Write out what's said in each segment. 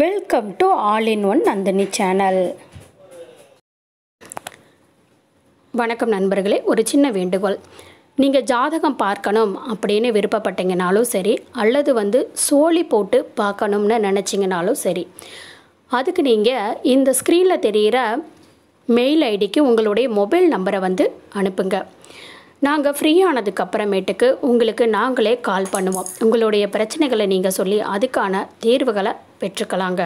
welcome to all in one Nandini channel வணக்கம் நண்பர்களே ஒரு சின்ன வேண்டுகோள் நீங்கள் ஜாதகம் பார்க்கணும் அப்படின்னு விருப்பப்பட்டீங்கனாலும் சரி அல்லது வந்து சோழி போட்டு பார்க்கணும்னு நினச்சிங்கனாலும் சரி அதுக்கு நீங்கள் இந்த ஸ்க்ரீனில் தெரிகிற மெயில் ஐடிக்கு உங்களுடைய மொபைல் நம்பரை வந்து அனுப்புங்கள் நாங்கள் ஃப்ரீயானதுக்கு அப்புறமேட்டுக்கு உங்களுக்கு நாங்களே கால் பண்ணுவோம் உங்களுடைய பிரச்சனைகளை நீங்கள் சொல்லி அதுக்கான தீர்வுகளை பெற்றுக்கலாங்க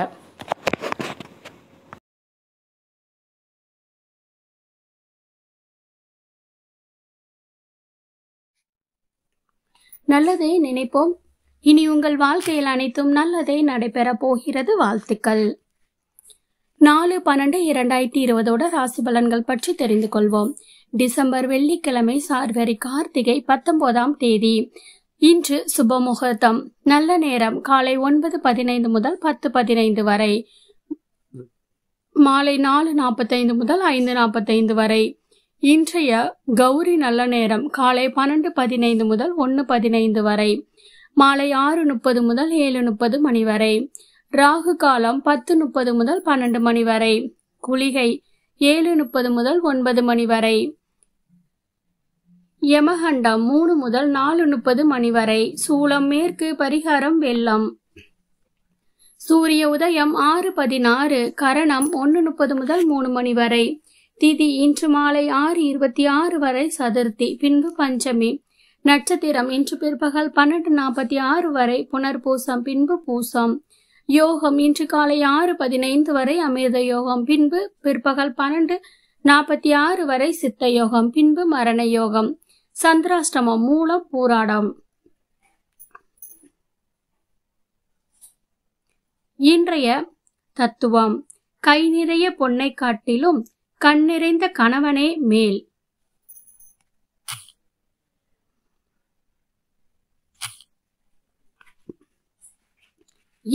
நல்லதே நினைப்போம் இனி உங்கள் வாழ்க்கையில் அனைத்தும் நல்லதே நடைபெற போகிறது வாழ்த்துக்கள் நாலு பன்னெண்டு இரண்டாயிரத்தி இருபதோட ராசி பலன்கள் பற்றி தெரிந்து கொள்வோம் டிசம்பர் வெள்ளிக்கிழமை சார்வரி கார்த்திகை பத்தொன்பதாம் தேதி இன்று சுபமுகூர்த்தம் நல்ல நேரம் காலை ஒன்பது பதினைந்து முதல் பத்து பதினைந்து வரை மாலை நாலு நாற்பத்தைந்து முதல் ஐந்து நாற்பத்தைந்து வரை இன்றைய கௌரி நல்ல நேரம் காலை பன்னெண்டு பதினைந்து முதல் ஒன்று பதினைந்து வரை மாலை ஆறு முப்பது முதல் ஏழு முப்பது மணி வரை ராகு காலம் பத்து முப்பது முதல் பன்னெண்டு மணி வரை குளிகை ஏழு முப்பது முதல் ஒன்பது மணி வரை யமகண்டம் மூணு முதல் நாலு முப்பது மணி வரை சூளம் மேற்கு பரிகாரம் வெள்ளம் சூரிய உதயம் ஆறு பதினாறு கரணம் ஒன்னு முப்பது முதல் மூணு மணி வரை திதி இன்று மாலை ஆறு இருபத்தி ஆறு வரை சதுர்த்தி பின்பு பஞ்சமி நட்சத்திரம் இன்று பிற்பகல் பன்னெண்டு நாற்பத்தி ஆறு வரை புனர்பூசம் பின்பு பூசம் யோகம் இன்று காலை ஆறு பதினைந்து வரை அமிர்த யோகம் பின்பு பிற்பகல் பன்னெண்டு நாற்பத்தி ஆறு வரை சித்த யோகம் பின்பு மரண யோகம் சந்திராஷ்டமம் மூலம் போராடம் இன்றைய தத்துவம் கை நிறைய பொன்னை காட்டிலும் கண் நிறைந்த கணவனே மேல்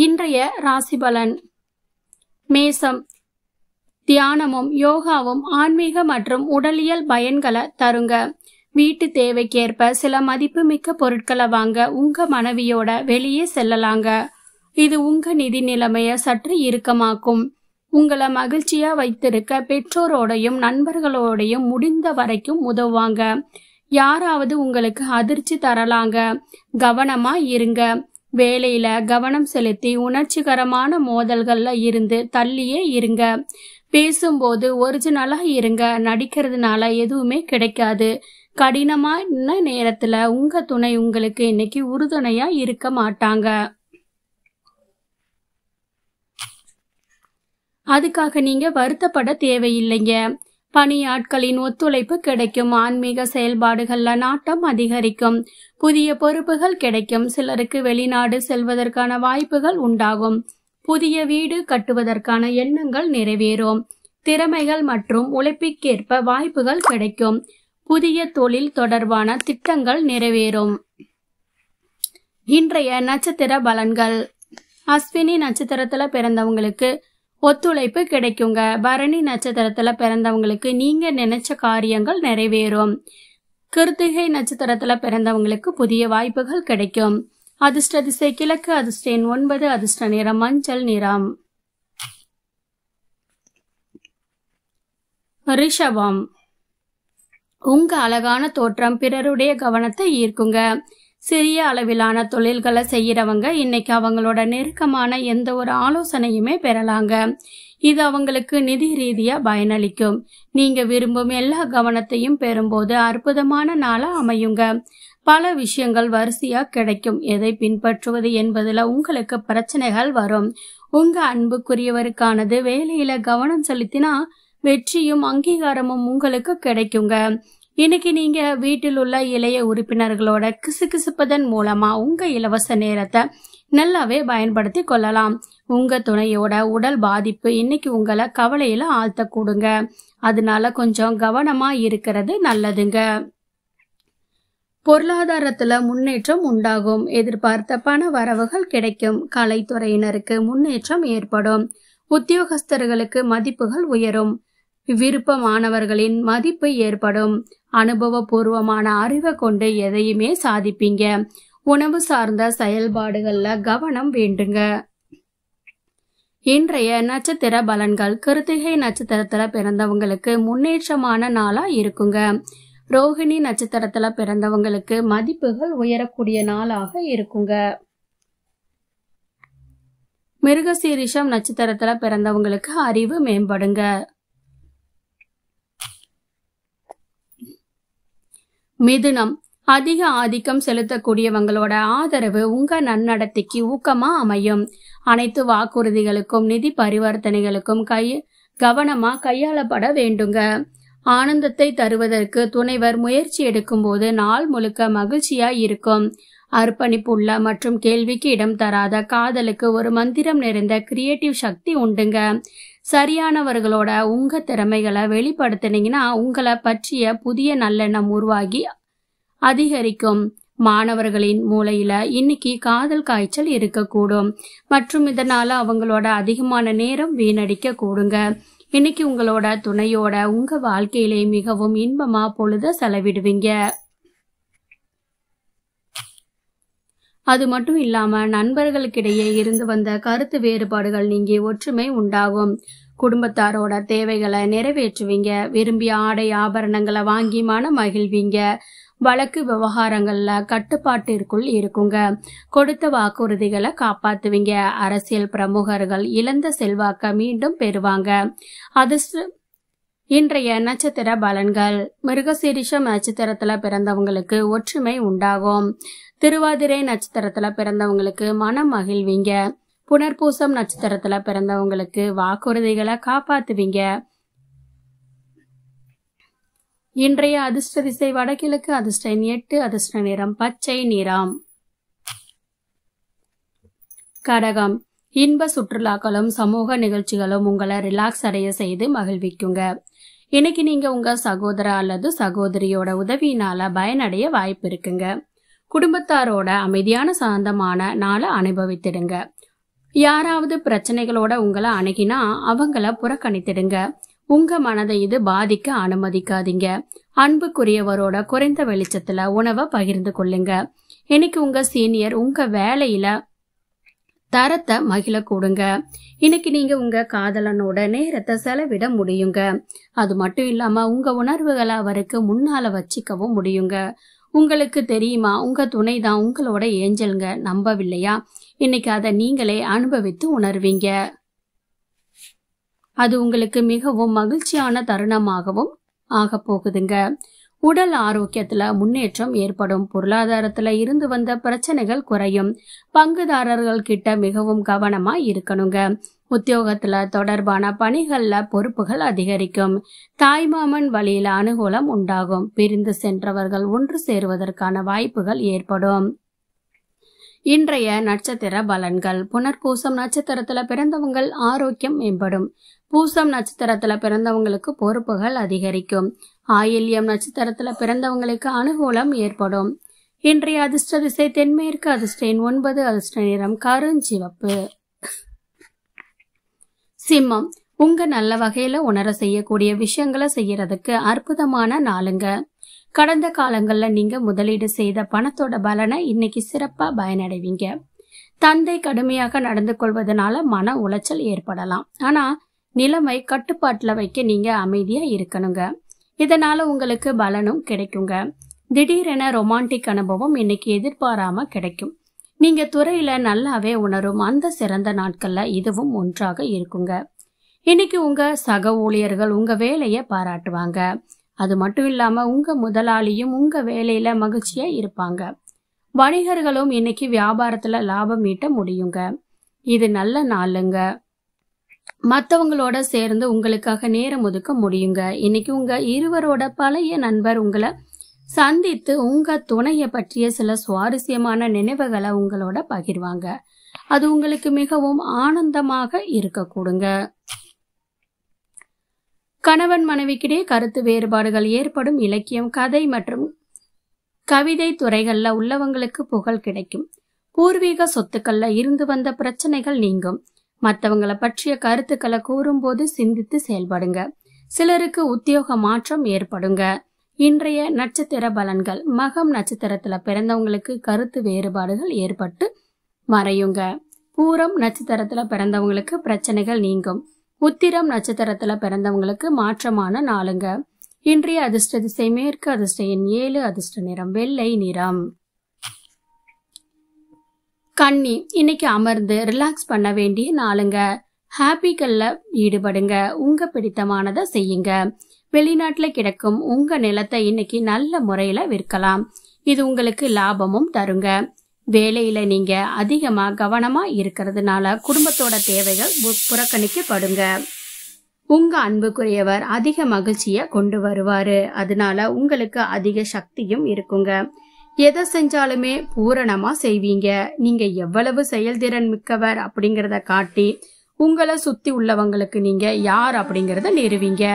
இன்றைய ராசிபலன் மேசம் தியானமும் யோகாவும் ஆன்மீக மற்றும் உடலியல் பயன்களை தருங்க வீட்டு தேவைக்கேற்ப சில மதிப்புமிக்க பொருட்களை வாங்க உங்க மனைவியோட வெளியே செல்லலாங்க இது உங்க நிதி நிலைமைய சற்று இறுக்கமாக்கும் உங்களை மகிழ்ச்சியா வைத்திருக்க பெற்றோரோடையும் நண்பர்களோடையும் முடிந்த வரைக்கும் உதவுவாங்க யாராவது உங்களுக்கு அதிர்ச்சி தரலாங்க கவனமா இருங்க வேலையில கவனம் செலுத்தி உணர்ச்சிகரமான மோதல்கள்ல இருந்து தள்ளியே இருங்க பேசும்போது ஒரிஜினலா இருங்க நடிக்கிறதுனால எதுவுமே கிடைக்காது கடினமான நேரத்துல உங்க துணை உங்களுக்கு இன்னைக்கு உறுதுணையா இருக்க மாட்டாங்க அதுக்காக நீங்க வருத்தப்பட தேவையில்லைங்க பணியாட்களின் ஒத்துழைப்பு கிடைக்கும் ஆன்மீக செயல்பாடுகள்ல நாட்டம் அதிகரிக்கும் புதிய பொறுப்புகள் கிடைக்கும் சிலருக்கு வெளிநாடு செல்வதற்கான வாய்ப்புகள் உண்டாகும் புதிய வீடு கட்டுவதற்கான எண்ணங்கள் நிறைவேறும் திறமைகள் மற்றும் உழைப்பிற்கேற்ப வாய்ப்புகள் கிடைக்கும் புதிய தொழில் தொடர்பான திட்டங்கள் நிறைவேறும் இன்றைய நட்சத்திர பலன்கள் அஸ்வினி நட்சத்திரத்துல பிறந்தவங்களுக்கு ஒத்துழைப்பு கிடைக்குங்க பரணி நட்சத்திரத்துல பிறந்தவங்களுக்கு நீங்க நினைச்ச காரியங்கள் நிறைவேறும் கிருத்திகை நட்சத்திரத்துல பிறந்தவங்களுக்கு புதிய வாய்ப்புகள் கிடைக்கும் அதிர்ஷ்ட திசை கிழக்கு எண் ஒன்பது அதிர்ஷ்ட நிறம் மஞ்சள் நிறம் ரிஷபம் உங்க அழகான தோற்றம் பிறருடைய கவனத்தை ஈர்க்குங்க சிறிய அளவிலான தொழில்களை செய்யறவங்க இன்னைக்கு அவங்களோட நெருக்கமான எந்த ஒரு ஆலோசனையுமே பெறலாங்க இது அவங்களுக்கு நிதி ரீதியா பயனளிக்கும் நீங்க விரும்பும் எல்லா கவனத்தையும் பெறும்போது அற்புதமான நாளா அமையுங்க பல விஷயங்கள் வரிசையா கிடைக்கும் எதை பின்பற்றுவது என்பதுல உங்களுக்கு பிரச்சனைகள் வரும் உங்க அன்புக்குரியவருக்கானது வேலையில கவனம் செலுத்தினா வெற்றியும் அங்கீகாரமும் உங்களுக்கு கிடைக்குங்க இன்னைக்கு நீங்க வீட்டில் உள்ள இளைய உறுப்பினர்களோட கிசுகிசுப்பதன் மூலமா உங்க இலவச நேரத்தை நல்லாவே பயன்படுத்தி கொள்ளலாம் உங்க துணையோட உடல் பாதிப்பு இன்னைக்கு உங்களை கவலையில ஆழ்த்த கூடுங்க அதனால கொஞ்சம் கவனமா இருக்கிறது நல்லதுங்க பொருளாதாரத்துல முன்னேற்றம் உண்டாகும் எதிர்பார்த்த பண வரவுகள் கிடைக்கும் கலைத்துறையினருக்கு முன்னேற்றம் ஏற்படும் உத்தியோகஸ்தர்களுக்கு மதிப்புகள் உயரும் விருப்பமானவர்களின் மதிப்பு ஏற்படும் அனுபவபூர்வமான அறிவை கொண்டு எதையுமே சாதிப்பீங்க உணவு சார்ந்த செயல்பாடுகள்ல கவனம் வேண்டுங்க இன்றைய நட்சத்திர பலன்கள் கிருத்திகை நட்சத்திரத்துல பிறந்தவங்களுக்கு முன்னேற்றமான நாளா இருக்குங்க ரோஹிணி நட்சத்திரத்துல பிறந்தவங்களுக்கு மதிப்புகள் உயரக்கூடிய நாளாக இருக்குங்க மிருகசீரிஷம் நட்சத்திரத்துல பிறந்தவங்களுக்கு அறிவு மேம்படுங்க மிதுனம் அதிக ஆதிக்கம் செலுத்தக்கூடியவங்களோட ஆதரவு உங்க நன்னடத்தைக்கு ஊக்கமா அமையும் அனைத்து வாக்குறுதிகளுக்கும் நிதி பரிவர்த்தனைகளுக்கும் கை கவனமா கையாளப்பட வேண்டுங்க ஆனந்தத்தை தருவதற்கு துணைவர் முயற்சி எடுக்கும்போது நாள் முழுக்க மகிழ்ச்சியா இருக்கும் அர்ப்பணிப்புள்ள மற்றும் கேள்விக்கு இடம் தராத காதலுக்கு ஒரு மந்திரம் நிறைந்த கிரியேட்டிவ் சக்தி உண்டுங்க சரியானவர்களோட உங்கள் திறமைகளை வெளிப்படுத்தினீங்கன்னா உங்களை பற்றிய புதிய நல்லெண்ணம் உருவாகி அதிகரிக்கும் மாணவர்களின் மூளையில இன்னைக்கு காதல் காய்ச்சல் இருக்கக்கூடும் மற்றும் இதனால அவங்களோட அதிகமான நேரம் வீணடிக்க கூடுங்க இன்னைக்கு உங்களோட துணையோட உங்க வாழ்க்கையிலே மிகவும் இன்பமா பொழுத செலவிடுவீங்க அது மட்டும் இல்லாம நண்பர்களுக்கிடையே இருந்து வந்த கருத்து வேறுபாடுகள் நீங்கி ஒற்றுமை உண்டாகும் குடும்பத்தாரோட தேவைகளை நிறைவேற்றுவீங்க விரும்பிய ஆடை ஆபரணங்களை வாங்கி மன மகிழ்வீங்க வழக்கு விவகாரங்கள்ல கட்டுப்பாட்டிற்குள் இருக்குங்க கொடுத்த வாக்குறுதிகளை காப்பாத்துவீங்க அரசியல் பிரமுகர்கள் இழந்த செல்வாக்க மீண்டும் பெறுவாங்க அதிர்ஷ்ட இன்றைய நட்சத்திர பலன்கள் மிருகசீரிஷம் நட்சத்திரத்துல பிறந்தவங்களுக்கு ஒற்றுமை உண்டாகும் திருவாதிரை நட்சத்திரத்துல பிறந்தவங்களுக்கு மனம் மகிழ்வீங்க புனர்பூசம் நட்சத்திரத்துல பிறந்தவங்களுக்கு வாக்குறுதிகளை காப்பாத்துவீங்க இன்றைய அதிர்ஷ்ட திசை வடகிழக்கு அதிர்ஷ்டம் எட்டு அதிர்ஷ்ட நிறம் பச்சை நிறம் கடகம் இன்ப சுற்றுலாக்களும் சமூக நிகழ்ச்சிகளும் உங்களை ரிலாக்ஸ் அடைய செய்து மகிழ்விக்குங்க இன்னைக்கு நீங்க உங்க சகோதர அல்லது சகோதரியோட உதவியினால பயனடைய வாய்ப்பு இருக்குங்க குடும்பத்தாரோட அமைதியான சாந்தமான நாளை அனுபவித்திடுங்க யாராவது பிரச்சனைகளோட உங்களை அணுகினா அவங்கள புறக்கணித்திடுங்க உங்க மனதை இது பாதிக்க அனுமதிக்காதீங்க அன்புக்குரியவரோட குறைந்த வெளிச்சத்துல உணவை பகிர்ந்து கொள்ளுங்க இன்னைக்கு உங்க சீனியர் உங்க வேலையில தரத்தை மகிழ கூடுங்க இன்னைக்கு நீங்க உங்க காதலனோட நேரத்தை செலவிட முடியுங்க அது மட்டும் இல்லாம உங்க உணர்வுகளை அவருக்கு முன்னால வச்சுக்கவும் முடியுங்க உங்களுக்கு தெரியுமா உங்க துணை தான் உங்களோட ஏஞ்சல்ங்க நம்பவில்லையா இன்னைக்கு அதை நீங்களே அனுபவித்து உணர்வீங்க அது உங்களுக்கு மிகவும் மகிழ்ச்சியான தருணமாகவும் ஆக போகுதுங்க உடல் ஆரோக்கியத்துல முன்னேற்றம் ஏற்படும் பொருளாதாரத்துல இருந்து வந்த பிரச்சனைகள் குறையும் பங்குதாரர்கள் கிட்ட மிகவும் கவனமா இருக்கணுங்க உத்தியோகத்துல தொடர்பான பணிகள்ல பொறுப்புகள் அதிகரிக்கும் தாய்மாமன் வழியில அனுகூலம் உண்டாகும் பிரிந்து சென்றவர்கள் ஒன்று சேருவதற்கான வாய்ப்புகள் ஏற்படும் இன்றைய நட்சத்திர பலன்கள் புனர்பூசம் நட்சத்திரத்துல பிறந்தவங்கள் ஆரோக்கியம் மேம்படும் பூசம் நட்சத்திரத்துல பிறந்தவங்களுக்கு பொறுப்புகள் அதிகரிக்கும் ஆயில்யம் நட்சத்திரத்துல பிறந்தவங்களுக்கு அனுகூலம் ஏற்படும் இன்றைய அதிர்ஷ்ட திசை தென்மேற்கு அதிர்ஷ்டின் ஒன்பது அதிர்ஷ்ட நிறம் கருஞ்சிவப்பு சிம்மம் உங்க நல்ல வகையில உணர செய்யக்கூடிய விஷயங்களை செய்யறதுக்கு அற்புதமான நாளுங்க கடந்த காலங்களில் நீங்கள் முதலீடு செய்த பணத்தோட பலனை இன்னைக்கு சிறப்பாக பயனடைவீங்க தந்தை கடுமையாக நடந்து கொள்வதனால மன உளைச்சல் ஏற்படலாம் ஆனால் நிலைமை கட்டுப்பாட்டில் வைக்க நீங்கள் அமைதியாக இருக்கணுங்க இதனால் உங்களுக்கு பலனும் கிடைக்குங்க திடீரென ரொமான்டிக் அனுபவம் இன்னைக்கு எதிர்பாராம கிடைக்கும் நீங்க துறையில நல்லாவே உணரும் அந்த சிறந்த நாட்கள்ல இதுவும் ஒன்றாக இருக்குங்க இன்னைக்கு உங்க சக ஊழியர்கள் உங்க வேலையை பாராட்டுவாங்க அது மட்டும் இல்லாமல் உங்கள் முதலாளியும் உங்கள் வேலையில் மகிழ்ச்சியாக இருப்பாங்க வணிகர்களும் இன்னைக்கு வியாபாரத்தில் லாபம் ஈட்ட முடியுங்க இது நல்ல நாளுங்க மற்றவங்களோட சேர்ந்து உங்களுக்காக நேரம் ஒதுக்க முடியுங்க இன்னைக்கு உங்கள் இருவரோட பழைய நண்பர் உங்களை சந்தித்து உங்கள் துணையை பற்றிய சில சுவாரஸ்யமான நினைவுகளை உங்களோட பகிர்வாங்க அது உங்களுக்கு மிகவும் ஆனந்தமாக இருக்கக்கூடுங்க கணவன் மனைவிக்கிடையே கருத்து வேறுபாடுகள் ஏற்படும் இலக்கியம் கதை மற்றும் கவிதை துறைகளில் உள்ளவங்களுக்கு புகழ் கிடைக்கும் பூர்வீக சொத்துக்கள்ல இருந்து வந்த பிரச்சனைகள் நீங்கும் மற்றவங்களை பற்றிய கருத்துக்களை கூறும்போது சிந்தித்து செயல்படுங்க சிலருக்கு உத்தியோக மாற்றம் ஏற்படுங்க இன்றைய நட்சத்திர பலன்கள் மகம் நட்சத்திரத்துல பிறந்தவங்களுக்கு கருத்து வேறுபாடுகள் ஏற்பட்டு மறையுங்க பூரம் நட்சத்திரத்துல பிறந்தவங்களுக்கு பிரச்சனைகள் நீங்கும் உத்திரம் நட்சத்திரத்துல பிறந்தவங்களுக்கு மாற்றமான நாளுங்க இன்றைய அதிர்ஷ்ட திசை மேற்கு அதிர்ஷ்ட எண் ஏழு அதிர்ஷ்ட நிறம் வெள்ளை நிறம் கண்ணி இன்னைக்கு அமர்ந்து ரிலாக்ஸ் பண்ண வேண்டிய நாளுங்க ஹாப்பிகள்ல ஈடுபடுங்க உங்க பிடித்தமானதை செய்யுங்க வெளிநாட்டுல கிடக்கும் உங்க நிலத்தை இன்னைக்கு நல்ல முறையில விற்கலாம் இது உங்களுக்கு லாபமும் தருங்க வேலையில நீங்க அதிகமா கவனமா இருக்கிறதுனால குடும்பத்தோட தேவைகள் புறக்கணிக்கப்படுங்க உங்க அன்புக்குரியவர் அதிக மகிழ்ச்சிய கொண்டு வருவாரு அதனால உங்களுக்கு அதிக சக்தியும் இருக்குங்க எதை செஞ்சாலுமே பூரணமா செய்வீங்க நீங்க எவ்வளவு செயல்திறன் மிக்கவர் அப்படிங்கிறத காட்டி உங்களை சுத்தி உள்ளவங்களுக்கு நீங்க யார் அப்படிங்கிறத நிறுவீங்க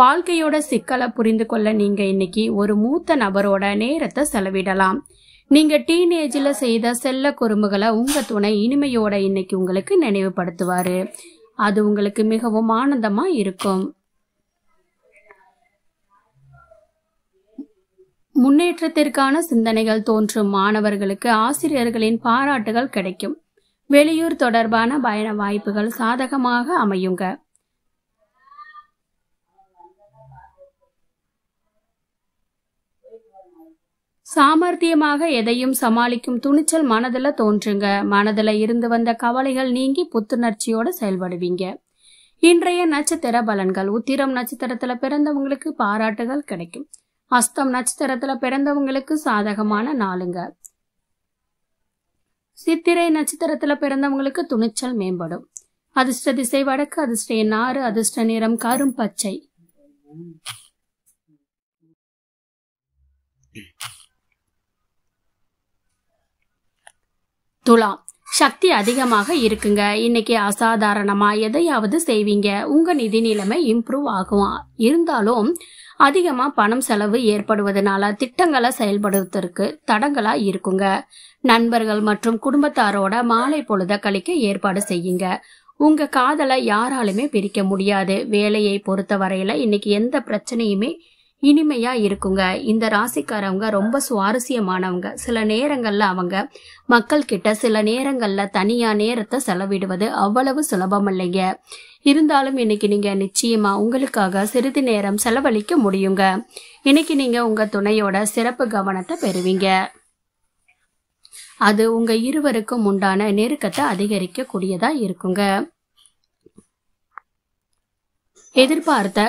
வாழ்க்கையோட சிக்கலை புரிந்து கொள்ள நீங்க இன்னைக்கு ஒரு மூத்த நபரோட நேரத்தை செலவிடலாம் நீங்க டீனேஜில் செய்த செல்ல குறும்புகளை உங்க துணை இனிமையோட இன்னைக்கு உங்களுக்கு நினைவுபடுத்துவாரு அது உங்களுக்கு மிகவும் ஆனந்தமா இருக்கும் முன்னேற்றத்திற்கான சிந்தனைகள் தோன்றும் மாணவர்களுக்கு ஆசிரியர்களின் பாராட்டுகள் கிடைக்கும் வெளியூர் தொடர்பான பயண வாய்ப்புகள் சாதகமாக அமையுங்க சாமர்த்தியமாக எதையும் சமாளிக்கும் துணிச்சல் மனதில் தோன்றுங்க மனதில் இருந்து வந்த கவலைகள் நீங்கி புத்துணர்ச்சியோடு செயல்படுவீங்க இன்றைய நட்சத்திர பலன்கள் உத்திரம் நட்சத்திரத்துல பிறந்தவங்களுக்கு பாராட்டுகள் கிடைக்கும் அஸ்தம் நட்சத்திரத்துல பிறந்தவங்களுக்கு சாதகமான நாளுங்க சித்திரை நட்சத்திரத்துல பிறந்தவங்களுக்கு துணிச்சல் மேம்படும் அதிர்ஷ்ட திசை வடக்கு அதிர்ஷ்ட நாறு அதிர்ஷ்ட நிறம் கரும் பச்சை துலாம் சக்தி அதிகமாக இருக்குங்க இன்னைக்கு அசாதாரணமா எதையாவது செய்வீங்க உங்க நிதி நிலைமை இம்ப்ரூவ் ஆகும் இருந்தாலும் அதிகமா பணம் செலவு ஏற்படுவதனால திட்டங்களை செயல்படுவதற்கு தடங்களா இருக்குங்க நண்பர்கள் மற்றும் குடும்பத்தாரோட மாலை பொழுத கழிக்க ஏற்பாடு செய்யுங்க உங்க காதலை யாராலுமே பிரிக்க முடியாது வேலையை பொறுத்த வரையில இன்னைக்கு எந்த பிரச்சனையுமே இனிமையா இருக்குங்க இந்த ராசிக்காரவங்க ரொம்ப சுவாரஸ்யமானவங்க சில நேரங்கள்ல அவங்க மக்கள் கிட்ட சில நேரங்கள்ல தனியா நேரத்தை செலவிடுவது அவ்வளவு சுலபம் இல்லைங்க இருந்தாலும் இன்னைக்கு நீங்க நிச்சயமா உங்களுக்காக சிறிது நேரம் செலவழிக்க முடியுங்க இன்னைக்கு நீங்க உங்க துணையோட சிறப்பு கவனத்தை பெறுவீங்க அது உங்க இருவருக்கும் உண்டான நெருக்கத்தை அதிகரிக்க கூடியதா இருக்குங்க எதிர்பார்த்த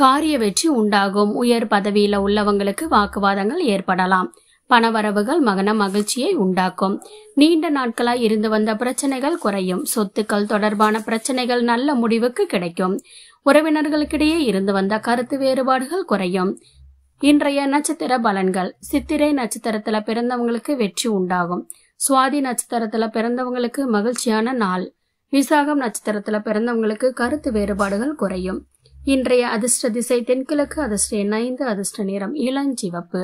காரிய வெற்றி உண்டாகும் உயர் பதவியில உள்ளவங்களுக்கு வாக்குவாதங்கள் ஏற்படலாம் பணவரவுகள் மகன மகிழ்ச்சியை உண்டாக்கும் நீண்ட நாட்களாய் இருந்து வந்த பிரச்சனைகள் குறையும் சொத்துக்கள் தொடர்பான பிரச்சனைகள் நல்ல முடிவுக்கு கிடைக்கும் உறவினர்களுக்கிடையே இருந்து வந்த கருத்து வேறுபாடுகள் குறையும் இன்றைய நட்சத்திர பலன்கள் சித்திரை நட்சத்திரத்துல பிறந்தவங்களுக்கு வெற்றி உண்டாகும் சுவாதி நட்சத்திரத்துல பிறந்தவங்களுக்கு மகிழ்ச்சியான நாள் விசாகம் நட்சத்திரத்துல பிறந்தவங்களுக்கு கருத்து வேறுபாடுகள் குறையும் இன்றைய அதிர்ஷ்ட திசை தென்கிழக்கு அதிர்ஷ்ட எண் ஐந்து அதிர்ஷ்ட நிறம் இளஞ்சிவப்பு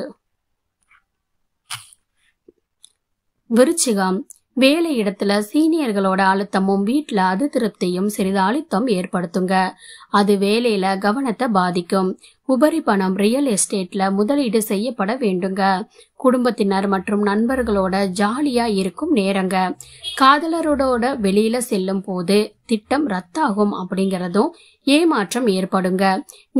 விருச்சிகம் வேலை இடத்துல சீனியர்களோட அழுத்தமும் வீட்டில் அது திருப்தியும் சிறிது அழுத்தம் ஏற்படுத்துங்க அது வேலையில கவனத்தை பாதிக்கும் உபரி பணம் ரியல் எஸ்டேட்ல முதலீடு செய்யப்பட வேண்டுங்க குடும்பத்தினர் மற்றும் நண்பர்களோட ஜாலியா இருக்கும் நேரங்க காதலரோட வெளியில செல்லும் போது திட்டம் ரத்தாகும் அப்படிங்கறதும் ஏமாற்றம் ஏற்படுங்க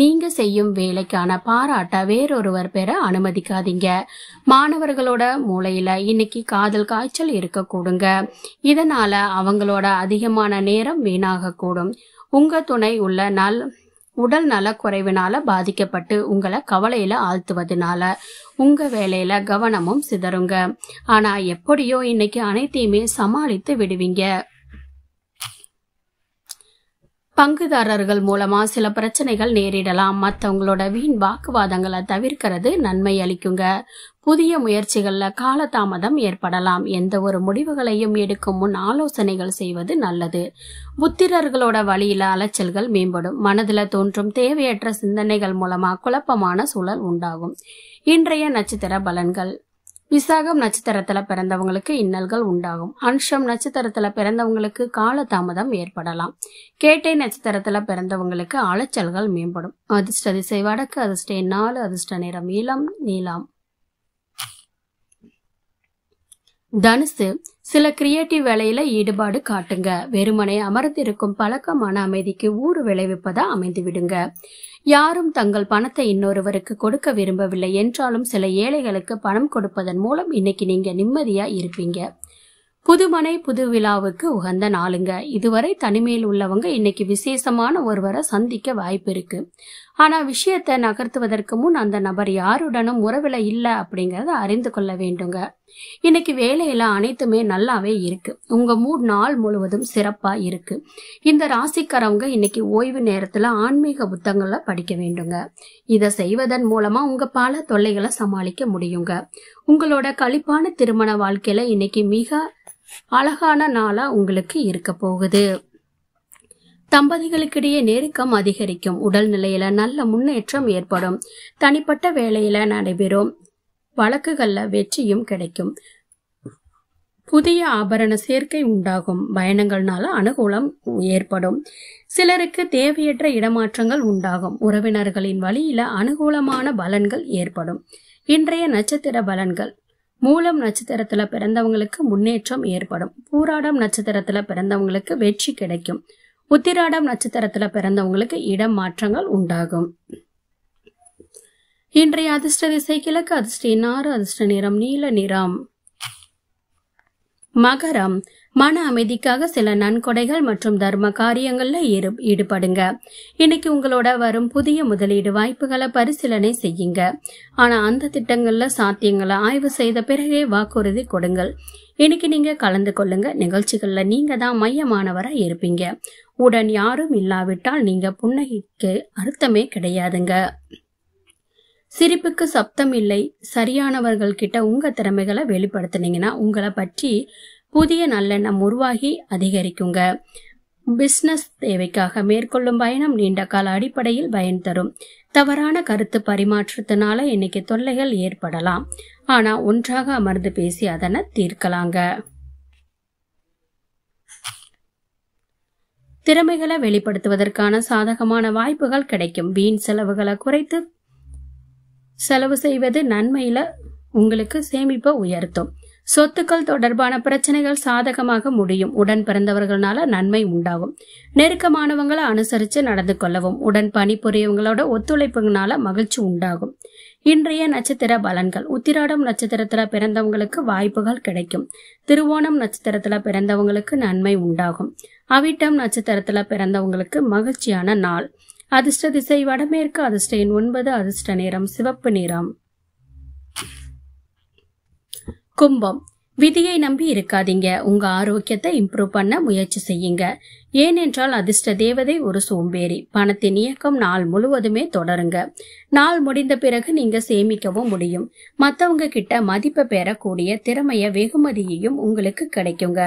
நீங்க செய்யும் வேலைக்கான பாராட்ட வேறொருவர் பெற அனுமதிக்காதீங்க மாணவர்களோட மூளையில இன்னைக்கு காதல் காய்ச்சல் இருக்கக்கூடுங்க இதனால அவங்களோட அதிகமான நேரம் வீணாக கூடும் உங்கள் துணை உள்ள நல் உடல் நல குறைவினால பாதிக்கப்பட்டு உங்களை கவலையில ஆழ்த்துவதுனால உங்க வேலையில கவனமும் சிதறுங்க ஆனா எப்படியோ இன்னைக்கு அனைத்தையுமே சமாளித்து விடுவீங்க பங்குதாரர்கள் மூலமா சில பிரச்சனைகள் நேரிடலாம் மற்றவங்களோட வீண் வாக்குவாதங்களை தவிர்க்கிறது நன்மை அளிக்குங்க புதிய முயற்சிகள்ல காலதாமதம் ஏற்படலாம் எந்த ஒரு முடிவுகளையும் எடுக்கும் முன் ஆலோசனைகள் செய்வது நல்லது புத்திரர்களோட வழியில அலைச்சல்கள் மேம்படும் மனதில் தோன்றும் தேவையற்ற சிந்தனைகள் மூலமா குழப்பமான சூழல் உண்டாகும் இன்றைய நட்சத்திர பலன்கள் விசாகம் நட்சத்திரத்துல பிறந்தவங்களுக்கு இன்னல்கள் உண்டாகும் அன்ஷம் நட்சத்திரத்துல பிறந்தவங்களுக்கு கால தாமதம் ஏற்படலாம் கேட்டை நட்சத்திரத்துல பிறந்தவங்களுக்கு அலைச்சல்கள் மேம்படும் அதிர்ஷ்ட திசை வடக்கு அதிர்ஷ்ட நாலு அதிர்ஷ்ட நேரம் இளம் நீளம் தனுசு சில கிரியேட்டிவ் வேலையில ஈடுபாடு காட்டுங்க வெறுமனை அமர்ந்திருக்கும் பழக்கமான அமைதிக்கு ஊறு விளைவிப்பதா அமைந்து விடுங்க யாரும் தங்கள் பணத்தை இன்னொருவருக்கு கொடுக்க விரும்பவில்லை என்றாலும் சில ஏழைகளுக்கு பணம் கொடுப்பதன் மூலம் இன்னைக்கு நீங்க நிம்மதியா இருப்பீங்க புதுமனை புது விழாவுக்கு உகந்த நாளுங்க இதுவரை தனிமையில் உள்ளவங்க இன்னைக்கு விசேஷமான ஒருவரை சந்திக்க வாய்ப்பு இருக்கு ஆனா விஷயத்தை நகர்த்துவதற்கு முன் அந்த நபர் யாருடனும் உறவில இல்லை அப்படிங்கறத அறிந்து கொள்ள வேண்டுங்க இன்னைக்கு வேலையில அனைத்துமே நல்லாவே இருக்கு உங்க மூட் நாள் முழுவதும் சிறப்பா இருக்கு இந்த ராசிக்காரவங்க இன்னைக்கு ஓய்வு நேரத்துல ஆன்மீக புத்தகங்களை படிக்க வேண்டுங்க இதை செய்வதன் மூலமா உங்க பல தொல்லைகளை சமாளிக்க முடியுங்க உங்களோட கழிப்பான திருமண வாழ்க்கையில இன்னைக்கு மிக அழகான நாளாக உங்களுக்கு இருக்க போகுது தம்பதிகளுக்கிடையே நெருக்கம் அதிகரிக்கும் உடல் நிலையில நல்ல முன்னேற்றம் ஏற்படும் தனிப்பட்ட வேலையில நடைபெறும் வழக்குகள்ல வெற்றியும் கிடைக்கும் புதிய ஆபரண சேர்க்கை உண்டாகும் பயணங்கள்னால அனுகூலம் ஏற்படும் சிலருக்கு தேவையற்ற இடமாற்றங்கள் உண்டாகும் உறவினர்களின் வழியில அனுகூலமான பலன்கள் ஏற்படும் இன்றைய நட்சத்திர பலன்கள் மூலம் நட்சத்திரத்துல பிறந்தவங்களுக்கு முன்னேற்றம் ஏற்படும் பூராடம் நட்சத்திரத்துல பிறந்தவங்களுக்கு வெற்றி கிடைக்கும் உத்திராடம் நட்சத்திரத்துல பிறந்தவங்களுக்கு இடம் மாற்றங்கள் உண்டாகும் இன்றைய அதிர்ஷ்ட திசை கிழக்கு அதிர்ஷ்ட நாறு அதிர்ஷ்ட நிறம் நீல நிறம் மகரம் மன அமைதிக்காக சில நன்கொடைகள் மற்றும் தர்ம காரியங்கள்ல ஈடுபடுங்க இன்னைக்கு உங்களோட வரும் புதிய முதலீடு வாய்ப்புகளை பரிசீலனை செய்யுங்க ஆனா அந்த திட்டங்கள்ல சாத்தியங்களை ஆய்வு செய்த பிறகே வாக்குறுதி கொடுங்கள் இன்னைக்கு நீங்க கலந்து கொள்ளுங்க நிகழ்ச்சிகள்ல நீங்க தான் மையமானவரா இருப்பீங்க உடன் யாரும் இல்லாவிட்டால் நீங்க புன்னகைக்கு அர்த்தமே கிடையாதுங்க சிரிப்புக்கு சப்தம் இல்லை சரியானவர்கள் கிட்ட உங்க திறமைகளை வெளிப்படுத்தினீங்கன்னா உங்களை பற்றி புதிய நல்லெண்ணம் உருவாகி அதிகரிக்குங்க பிஸ்னஸ் தேவைக்காக மேற்கொள்ளும் பயணம் நீண்ட கால அடிப்படையில் பயன் தரும் தவறான கருத்து பரிமாற்றத்தினால இன்னைக்கு தொல்லைகள் ஏற்படலாம் ஆனா ஒன்றாக அமர்ந்து பேசி அதனை தீர்க்கலாங்க திறமைகளை வெளிப்படுத்துவதற்கான சாதகமான வாய்ப்புகள் கிடைக்கும் வீண் செலவுகளை குறைத்து செலவு செய்வது நன்மையில உங்களுக்கு சேமிப்பை உயர்த்தும் சொத்துக்கள் தொடர்பான பிரச்சனைகள் சாதகமாக முடியும் உடன் பிறந்தவர்களால நன்மை உண்டாகும் நெருக்கமானவங்களை அனுசரித்து நடந்து கொள்ளவும் உடன் பணிபுரியவங்களோட ஒத்துழைப்புனால மகிழ்ச்சி உண்டாகும் இன்றைய நட்சத்திர பலன்கள் உத்திராடம் நட்சத்திரத்துல பிறந்தவங்களுக்கு வாய்ப்புகள் கிடைக்கும் திருவோணம் நட்சத்திரத்துல பிறந்தவங்களுக்கு நன்மை உண்டாகும் அவிட்டம் நட்சத்திரத்துல பிறந்தவங்களுக்கு மகிழ்ச்சியான நாள் அதிர்ஷ்ட திசை வடமேற்கு அதிர்ஷ்டின் ஒன்பது அதிர்ஷ்ட நிறம் சிவப்பு நிறம் கும்பம் விதியை நம்பி இருக்காதீங்க உங்க ஆரோக்கியத்தை இம்ப்ரூவ் பண்ண முயற்சி செய்யுங்க ஏனென்றால் அதிர்ஷ்ட தேவதை ஒரு சோம்பேறி பணத்தின் இயக்கம் நாள் முழுவதுமே தொடருங்க நாள் முடிந்த பிறகு நீங்க சேமிக்கவும் முடியும் மத்தவங்க கிட்ட மதிப்பு பெறக்கூடிய திறமைய வெகுமதியையும் உங்களுக்கு கிடைக்குங்க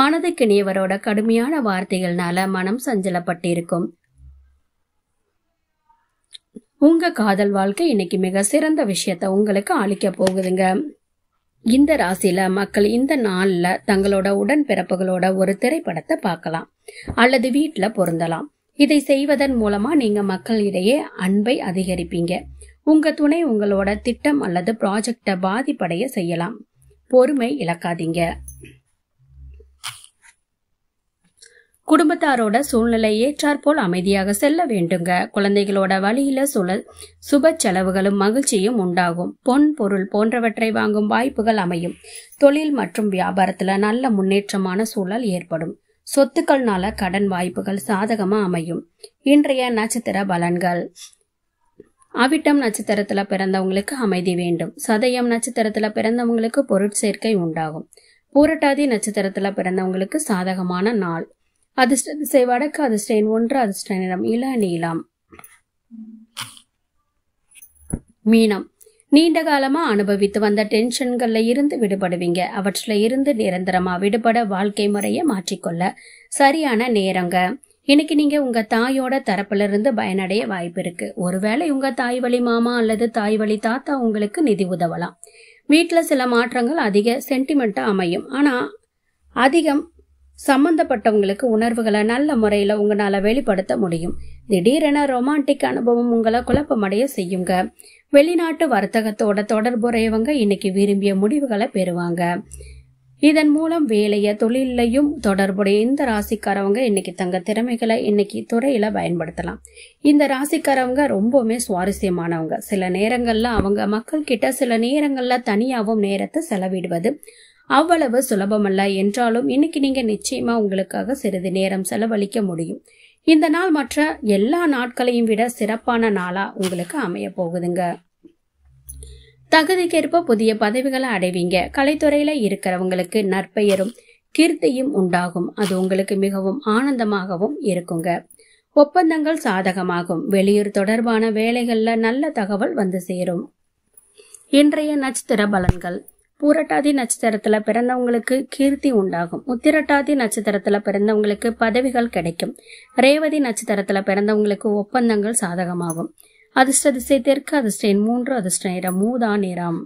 மனதுக்கு நீவரோட கடுமையான வார்த்தைகள்னால மனம் சஞ்சலப்பட்டிருக்கும் உங்க காதல் வாழ்க்கை இன்னைக்கு மிக சிறந்த விஷயத்த உங்களுக்கு அளிக்க போகுதுங்க இந்த ராசியில மக்கள் இந்த நாள்ல தங்களோட உடன்பிறப்புகளோட ஒரு திரைப்படத்தை பார்க்கலாம் அல்லது வீட்டுல பொருந்தலாம் இதை செய்வதன் மூலமா நீங்க மக்களிடையே அன்பை அதிகரிப்பீங்க உங்க துணை உங்களோட திட்டம் அல்லது ப்ராஜெக்ட பாதிப்படைய செய்யலாம் பொறுமை இழக்காதீங்க குடும்பத்தாரோட சூழ்நிலை ஏற்றாற்போல் அமைதியாக செல்ல வேண்டுங்க குழந்தைகளோட வழியில சுழ சுப செலவுகளும் மகிழ்ச்சியும் உண்டாகும் பொன் பொருள் போன்றவற்றை வாங்கும் வாய்ப்புகள் அமையும் தொழில் மற்றும் வியாபாரத்துல நல்ல முன்னேற்றமான சூழல் ஏற்படும் சொத்துக்கள்னால கடன் வாய்ப்புகள் சாதகமா அமையும் இன்றைய நட்சத்திர பலன்கள் அவிட்டம் நட்சத்திரத்துல பிறந்தவங்களுக்கு அமைதி வேண்டும் சதயம் நட்சத்திரத்துல பிறந்தவங்களுக்கு பொருட்சேர்க்கை உண்டாகும் பூரட்டாதி நட்சத்திரத்துல பிறந்தவங்களுக்கு சாதகமான நாள் அதிர்ஷ்ட திசை வடக்கு அதிர்ஷ்ட எண் ஒன்று அதிர்ஷ்ட நிறம் இள நீளம் மீனம் நீண்ட காலமா அனுபவித்து வந்த டென்ஷன்கள்ல இருந்து விடுபடுவீங்க அவற்றில இருந்து நிரந்தரமா விடுபட வாழ்க்கை முறைய மாற்றிக்கொள்ள சரியான நேரங்க இன்னைக்கு நீங்க உங்க தாயோட தரப்புல இருந்து பயனடைய வாய்ப்பு இருக்கு ஒருவேளை உங்க தாய் வழி மாமா அல்லது தாய் வழி தாத்தா உங்களுக்கு நிதி உதவலாம் வீட்டில் சில மாற்றங்கள் அதிக சென்டிமெண்ட்டாக அமையும் ஆனால் அதிகம் சம்பந்தப்பட்டவங்களுக்கு உணர்வுகளை நல்ல முறையில் உங்களால் வெளிப்படுத்த முடியும் திடீரென ரொமான்டிக் அனுபவம் உங்களை குழப்பமடைய செய்யுங்க வெளிநாட்டு வர்த்தகத்தோட தொடர்புடையவங்க இன்னைக்கு விரும்பிய முடிவுகளை பெறுவாங்க இதன் மூலம் வேலையை தொழிலையும் தொடர்புடைய இந்த ராசிக்காரவங்க இன்னைக்கு தங்க திறமைகளை இன்னைக்கு துறையில பயன்படுத்தலாம் இந்த ராசிக்காரவங்க ரொம்பவுமே சுவாரஸ்யமானவங்க சில நேரங்கள்ல அவங்க மக்கள் கிட்ட சில நேரங்கள்ல தனியாகவும் நேரத்தை செலவிடுவது அவ்வளவு சுலபமல்ல என்றாலும் இன்னைக்கு நீங்க நிச்சயமா உங்களுக்காக சிறிது நேரம் செலவழிக்க முடியும் இந்த நாள் மற்ற எல்லா நாட்களையும் விட சிறப்பான நாளா உங்களுக்கு அமைய போகுதுங்க தகுதிக்கேற்ப புதிய பதவிகளை அடைவீங்க கலைத்துறையில இருக்கிறவங்களுக்கு நற்பெயரும் கீர்த்தியும் உண்டாகும் அது உங்களுக்கு மிகவும் ஆனந்தமாகவும் இருக்குங்க ஒப்பந்தங்கள் சாதகமாகும் வெளியூர் தொடர்பான வேலைகள்ல நல்ல தகவல் வந்து சேரும் இன்றைய நட்சத்திர பலன்கள் பூரட்டாதி நட்சத்திரத்துல பிறந்தவங்களுக்கு கீர்த்தி உண்டாகும் உத்திரட்டாதி நட்சத்திரத்துல பிறந்தவங்களுக்கு பதவிகள் கிடைக்கும் ரேவதி நட்சத்திரத்துல பிறந்தவங்களுக்கு ஒப்பந்தங்கள் சாதகமாகும் அதிர்ஷ்ட திசை தெற்கு அதிர்ஷ்டின் மூன்று அதிர்ஷ்ட நேரம் மூதா நேரம்